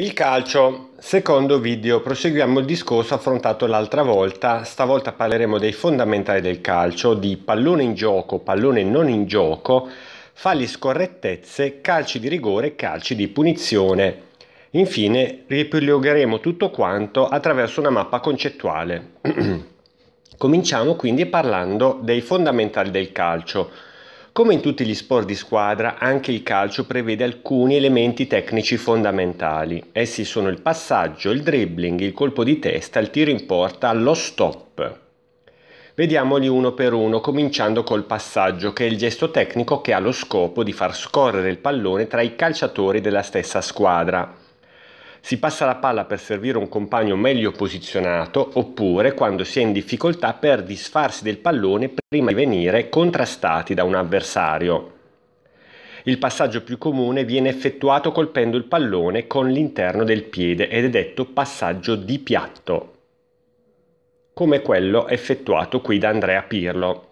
Il calcio, secondo video, proseguiamo il discorso affrontato l'altra volta, stavolta parleremo dei fondamentali del calcio, di pallone in gioco, pallone non in gioco, falli scorrettezze, calci di rigore, calci di punizione. Infine riepilogheremo tutto quanto attraverso una mappa concettuale. Cominciamo quindi parlando dei fondamentali del calcio. Come in tutti gli sport di squadra, anche il calcio prevede alcuni elementi tecnici fondamentali. Essi sono il passaggio, il dribbling, il colpo di testa, il tiro in porta, lo stop. Vediamoli uno per uno, cominciando col passaggio, che è il gesto tecnico che ha lo scopo di far scorrere il pallone tra i calciatori della stessa squadra. Si passa la palla per servire un compagno meglio posizionato oppure quando si è in difficoltà per disfarsi del pallone prima di venire contrastati da un avversario. Il passaggio più comune viene effettuato colpendo il pallone con l'interno del piede ed è detto passaggio di piatto, come quello effettuato qui da Andrea Pirlo.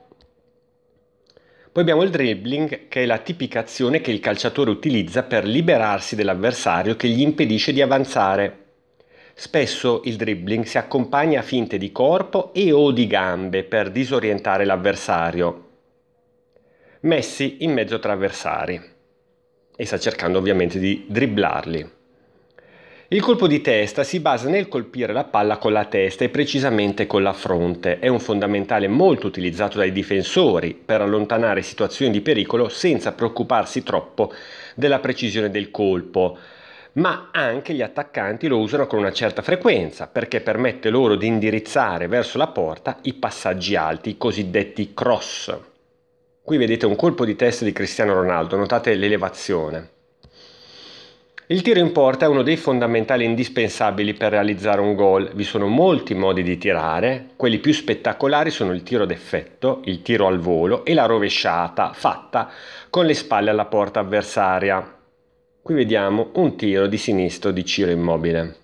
Poi abbiamo il dribbling, che è la tipica azione che il calciatore utilizza per liberarsi dell'avversario che gli impedisce di avanzare. Spesso il dribbling si accompagna a finte di corpo e o di gambe per disorientare l'avversario. Messi in mezzo tra avversari e sta cercando ovviamente di dribblarli. Il colpo di testa si basa nel colpire la palla con la testa e precisamente con la fronte. È un fondamentale molto utilizzato dai difensori per allontanare situazioni di pericolo senza preoccuparsi troppo della precisione del colpo. Ma anche gli attaccanti lo usano con una certa frequenza perché permette loro di indirizzare verso la porta i passaggi alti, i cosiddetti cross. Qui vedete un colpo di testa di Cristiano Ronaldo, notate l'elevazione. Il tiro in porta è uno dei fondamentali indispensabili per realizzare un gol. Vi sono molti modi di tirare, quelli più spettacolari sono il tiro d'effetto, il tiro al volo e la rovesciata fatta con le spalle alla porta avversaria. Qui vediamo un tiro di sinistro di Ciro Immobile.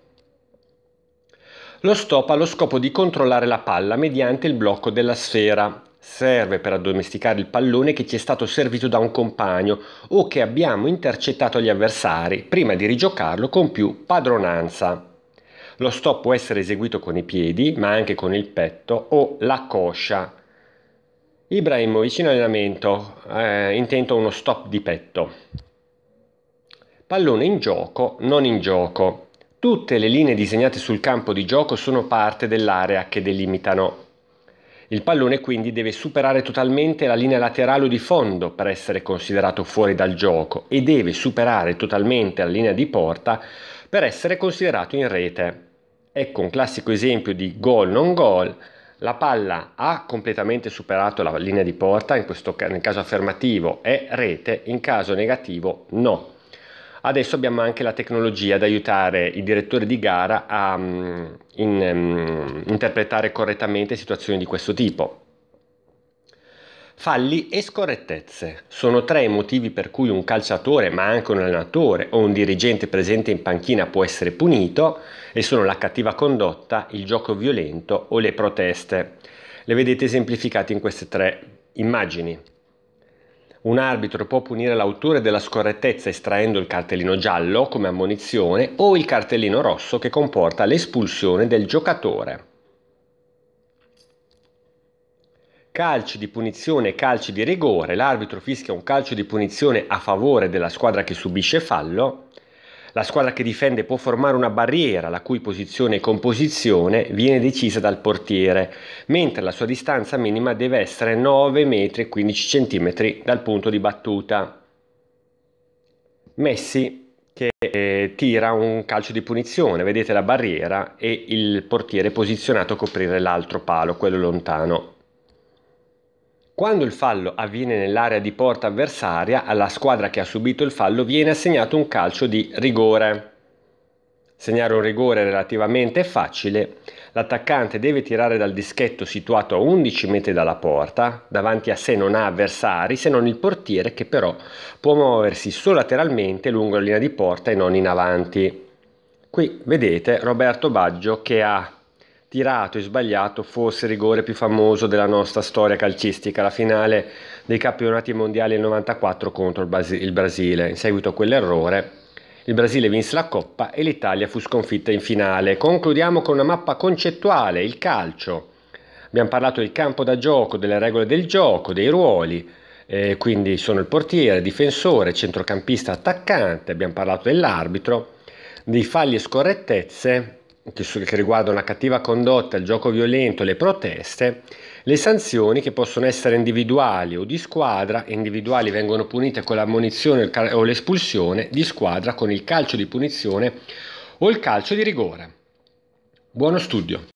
Lo stop ha lo scopo di controllare la palla mediante il blocco della sfera serve per addomesticare il pallone che ci è stato servito da un compagno o che abbiamo intercettato gli avversari prima di rigiocarlo con più padronanza. Lo stop può essere eseguito con i piedi, ma anche con il petto o la coscia. Ibrahim, vicino allenamento, eh, intento uno stop di petto. Pallone in gioco, non in gioco. Tutte le linee disegnate sul campo di gioco sono parte dell'area che delimitano il pallone quindi deve superare totalmente la linea laterale o di fondo per essere considerato fuori dal gioco e deve superare totalmente la linea di porta per essere considerato in rete. Ecco un classico esempio di gol non gol. La palla ha completamente superato la linea di porta, in questo, nel caso affermativo è rete, in caso negativo no. Adesso abbiamo anche la tecnologia ad aiutare i direttori di gara a mm, in, in, mm, interpretare correttamente situazioni di questo tipo. Falli e scorrettezze sono tre i motivi per cui un calciatore, ma anche un allenatore o un dirigente presente in panchina può essere punito e sono la cattiva condotta, il gioco violento o le proteste. Le vedete esemplificate in queste tre immagini un arbitro può punire l'autore della scorrettezza estraendo il cartellino giallo come ammonizione o il cartellino rosso che comporta l'espulsione del giocatore. Calci di punizione e calci di rigore. L'arbitro fischia un calcio di punizione a favore della squadra che subisce fallo la squadra che difende può formare una barriera la cui posizione e composizione viene decisa dal portiere, mentre la sua distanza minima deve essere 9 metri e 15 cm dal punto di battuta. Messi che eh, tira un calcio di punizione, vedete la barriera e il portiere posizionato a coprire l'altro palo, quello lontano. Quando il fallo avviene nell'area di porta avversaria, alla squadra che ha subito il fallo viene assegnato un calcio di rigore. Segnare un rigore relativamente facile, l'attaccante deve tirare dal dischetto situato a 11 metri dalla porta, davanti a sé non ha avversari se non il portiere che però può muoversi solo lateralmente lungo la linea di porta e non in avanti. Qui vedete Roberto Baggio che ha tirato e sbagliato fosse il rigore più famoso della nostra storia calcistica, la finale dei campionati mondiali del 94 contro il Brasile. In seguito a quell'errore il Brasile vinse la Coppa e l'Italia fu sconfitta in finale. Concludiamo con una mappa concettuale, il calcio. Abbiamo parlato del campo da gioco, delle regole del gioco, dei ruoli, eh, quindi sono il portiere, difensore, centrocampista, attaccante, abbiamo parlato dell'arbitro, dei falli e scorrettezze che, su, che riguardano la cattiva condotta, il gioco violento, le proteste, le sanzioni che possono essere individuali o di squadra, individuali vengono punite con l'ammonizione o l'espulsione, di squadra con il calcio di punizione o il calcio di rigore. Buono studio!